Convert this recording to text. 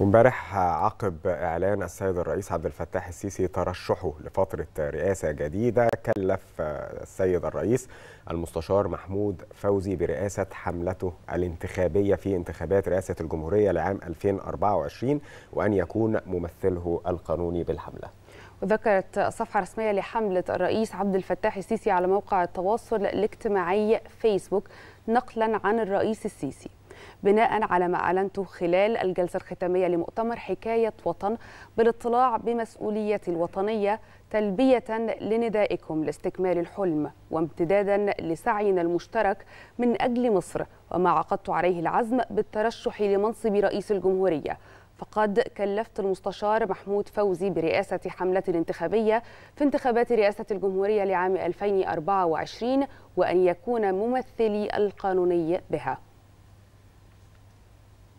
امبارح عقب اعلان السيد الرئيس عبد الفتاح السيسي ترشحه لفتره رئاسه جديده كلف السيد الرئيس المستشار محمود فوزي برئاسه حملته الانتخابيه في انتخابات رئاسه الجمهوريه لعام 2024 وان يكون ممثله القانوني بالحمله. وذكرت صفحة رسمية لحملة الرئيس عبد الفتاح السيسي على موقع التواصل الاجتماعي فيسبوك نقلا عن الرئيس السيسي بناء على ما أعلنته خلال الجلسة الختامية لمؤتمر حكاية وطن بالاطلاع بمسؤولية الوطنية تلبية لندائكم لاستكمال الحلم وامتدادا لسعينا المشترك من أجل مصر وما عقدت عليه العزم بالترشح لمنصب رئيس الجمهورية فقد كلفت المستشار محمود فوزي برئاسة حملة انتخابية في انتخابات رئاسة الجمهورية لعام 2024 وأن يكون ممثلي القانوني بها